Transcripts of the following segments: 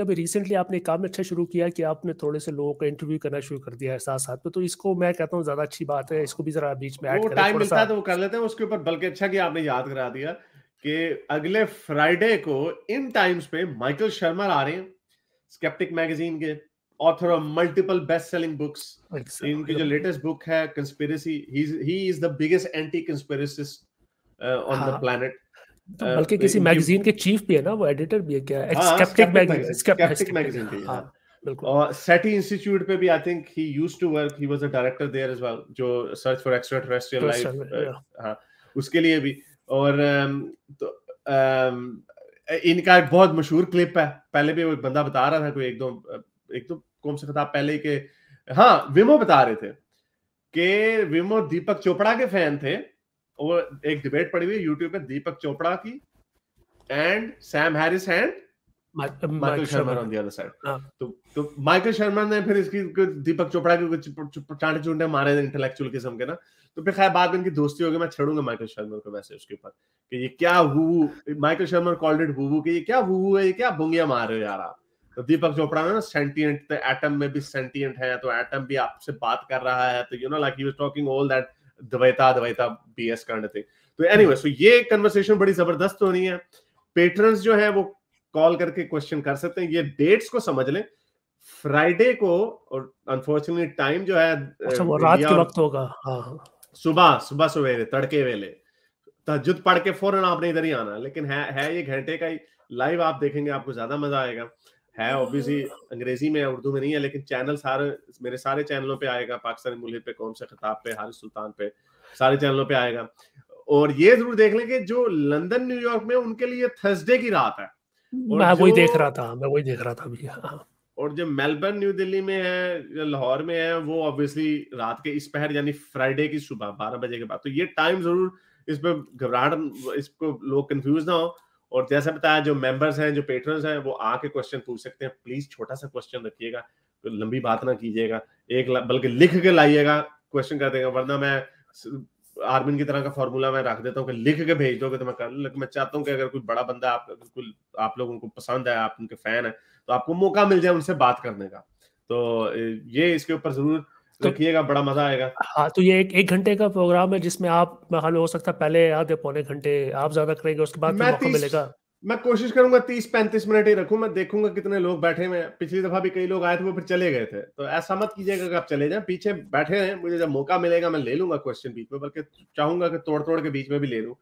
जब रिसेंटली आपने काम अच्छा शुरू किया कि आपने थोड़े से लोगों को इंटरव्यू करना शुरू कर दिया है साथ साथ में तो इसको मैं कहता हूँ ज्यादा अच्छी बात है इसको भी जरा बीच में वो टाइम मिलता है तो वो कर लेते हैं उसके ऊपर बल्कि अच्छा कि आपने याद करा दिया कि अगले फ्राइडे को इन टाइम्स पे माइकल शर्मा आ रहे हैं स्केप्टिक मैगजीन के author of multiple best selling books इनकी जो लेटेस्ट बुक है conspiracy he is the biggest anti conspiracist on the planet तो uh, बल्कि तो किसी मैगजीन के चीफ भी है ना वो एडिटर भी है क्या स्केप्टिक मैगजीन स्केप्टिक मैगजीन और सेटी इंस्टीट्यूट पे भी I think he used to work he was a director there as well जो search for extraterrestrial life हां उसके लिए भी और um, तो um, इनका एक बहुत मशहूर क्लिप है पहले भी एक बंदा बता रहा था कोई एक दो uh, एक तो कौन सा खिताब पहले के हाँ विमो बता रहे थे कि विमो दीपक चोपड़ा के फैन थे वो एक डिबेट पड़ी हुई यूट्यूब पे दीपक चोपड़ा की and Sam Harris and Michael Sharma on the other side तो तो माइकल शर्मा ने फिर इसकी दीपक चोपड़ा के कुछ चांटे चूंटे मारे थे इंटेलेक्चुअल किस्म के ना तो फिर खैर बाद में इनकी दोस्ती होगी मैं छेड़ूंगा माइकल शर्मा को वैसे उसके ऊपर कि ये क्या woo Michael Sharma called it woo कि ये क्या वू है ये क्या भुंगिया मार रहे हो यार आप तो दीपक चोपड़ा ना सेंटिएंट एटम में भी सेंटिएंट है तो एटम भी आपसे बात कर रहा है तो you know like he was talking all that Dvaita Dvaita B S कांड थे तो एनी anyway, सो so ये कन्वर्सेशन बड़ी जबरदस्त तो होनी है पेटर्न जो है वो कॉल करके क्वेश्चन कर सकते हैं ये डेट्स को समझ लें फ्राइडे को और अनफॉर्चुनेटली टाइम जो है अच्छा वो रात के वक्त होगा हाँ, हाँ। सुबह सुबह सवेरे तड़के वेले तहजुद तो पढ़ के फौरन आपने इधर ही आना लेकिन है है ये घंटे का ही लाइव आप देखेंगे आपको ज्यादा मजा आएगा है ऑब्वियसली अंग्रेजी में उर्दू में नहीं है लेकिन चैनल सारे मेरे सारे चैनलों पे आएगा पाकिस्तानी मुल्क पे कौन से खिताब पे हारिस सुल्तान पे सारे चैनलों पे आएगा और ये जरूर देख लेंगे जो लंदन न्यूयॉर्क में उनके लिए थर्सडे की रात है मैं वही देख रहा था मैं वही देख रहा था भैया हाँ। और जो मेलबर्न न्यू दिल्ली में है लाहौर में है वो ऑब्वियसली रात के इस पहर यानी फ्राइडे की सुबह बारह बजे के बाद तो ये टाइम जरूर इस पर घबराहट इसको लोग कंफ्यूज ना हो और जैसा बताया जो मेंबर्स हैं जो पेटर्न हैं वो आके क्वेश्चन पूछ सकते हैं प्लीज छोटा सा क्वेश्चन रखिएगा तो लंबी बात ना कीजिएगा एक बल्कि लिख के लाइएगा क्वेश्चन कर देगा वरना मैं आर्मिन की तरह का फॉर्मूला मैं रख देता हूँ कि लिख के भेज दोगे तो मैं कर लेकिन मैं चाहता हूँ कि अगर कोई बड़ा बंदा आप कोई आप लोगों को पसंद है आप उनके फैन है तो आपको मौका मिल जाए उनसे बात करने का तो ये इसके ऊपर जरूर रखिएगा तो तो बड़ा मजा आएगा हाँ तो ये एक एक घंटे का प्रोग्राम है जिसमें आप हल हो सकता है पहले आधे पौने घंटे आप ज्यादा करेंगे उसके बाद मौका मिलेगा मैं कोशिश करूंगा तीस पैंतीस मिनट ही रखू मैं देखूंगा कितने लोग बैठे हुए पिछली दफा भी कई लोग आए थे वो फिर चले गए थे तो ऐसा मत कीजिएगा कि आप चले जाएं पीछे बैठे हैं मुझे जब मौका मिलेगा मैं ले लूंगा क्वेश्चन बीच में बल्कि चाहूंगा कि तोड़ तोड़ के बीच में भी ले लूँ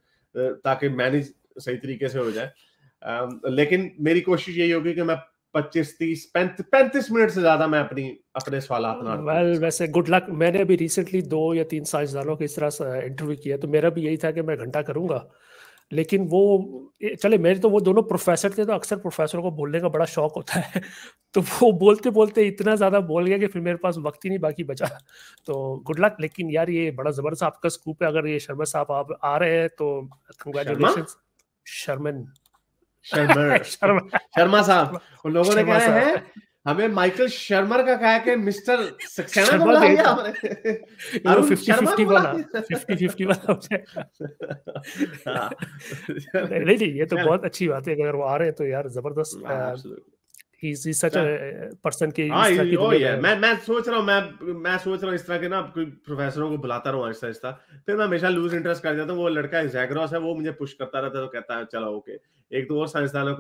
ताकि मैनेज सही तरीके से हो जाए लेकिन मेरी कोशिश यही होगी कि मैं पच्चीस तीस पैंतीस मिनट से ज्यादा मैं अपनी अपने सवाल well, वैसे गुड लक मैंने अभी रिसेंटली दो या तीन साइंसदानों के इस तरह इंटरव्यू uh, किया तो मेरा भी यही था कि मैं घंटा करूंगा लेकिन वो चले मेरे तो वो दोनों प्रोफेसर थे तो अक्सर प्रोफेसरों को बोलने का बड़ा शौक होता है तो वो बोलते बोलते इतना ज़्यादा बोल गया कि फिर मेरे पास वक्त ही नहीं बाकी बचा तो गुड लक लेकिन यार ये बड़ा ज़बरदस्त आपका स्कूप है अगर ये शर्मा साहब आप आ रहे हैं तो कंग्रेचुलेशन शर्मन शर्मा शर्मा साहब उन लोगों ने कहा है हमें माइकल शर्मर का कहा कि मिस्टर सक्सेना को बुलाया अरुण 50 50 वाला 50 50 वाला हाँ। नहीं नहीं ये तो बहुत अच्छी बात है अगर वो आ रहे हैं तो यार जबरदस्त हाँ, he's he's such a person एक दो और साइंसदानों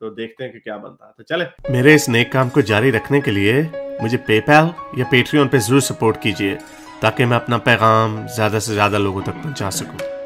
तो देखते हैं कि क्या बनता है तो चले मेरे इस नेक काम को जारी रखने के लिए मुझे पेपैल या पेट्रियन पे जरूर सपोर्ट कीजिए ताकि मैं अपना पैगाम ज्यादा से ज्यादा लोगों तक पहुंचा सकूं